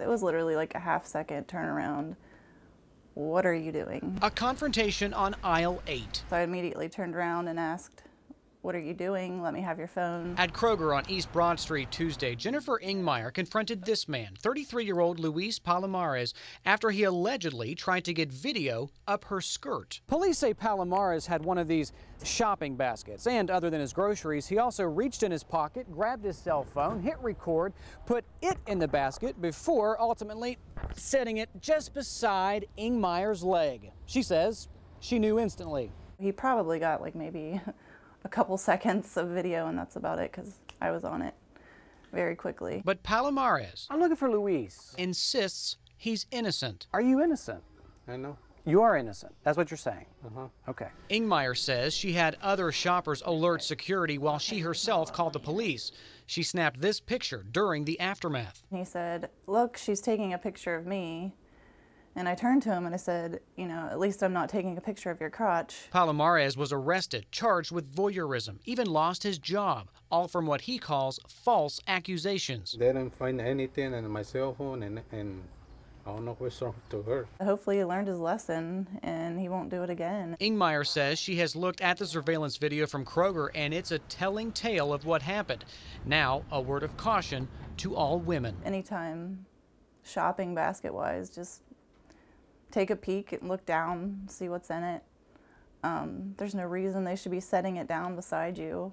It was literally like a half second turnaround. What are you doing? A confrontation on aisle eight. So I immediately turned around and asked, what are you doing? Let me have your phone. At Kroger on East Broad Street Tuesday, Jennifer Ingmeyer confronted this man, 33 year old Luis Palomares, after he allegedly tried to get video up her skirt. Police say Palomares had one of these shopping baskets, and other than his groceries, he also reached in his pocket, grabbed his cell phone, hit record, put it in the basket before ultimately setting it just beside Ingmeyer's leg. She says she knew instantly. He probably got like maybe. a couple seconds of video, and that's about it because I was on it very quickly. But Palomares. I'm looking for Luis. Insists he's innocent. Are you innocent? I know. You are innocent. That's what you're saying. Uh-huh. Okay. Ingmeyer says she had other shoppers alert security while she herself called the police. She snapped this picture during the aftermath. He said, Look, she's taking a picture of me. And I turned to him and I said, You know, at least I'm not taking a picture of your crotch. Palomares was arrested, charged with voyeurism, even lost his job, all from what he calls false accusations. They didn't find anything in my cell phone and, and I don't know what's wrong to her. Hopefully he learned his lesson and he won't do it again. Ingmeyer says she has looked at the surveillance video from Kroger and it's a telling tale of what happened. Now, a word of caution to all women. Anytime shopping basket-wise, just take a peek and look down, see what's in it. Um, there's no reason they should be setting it down beside you.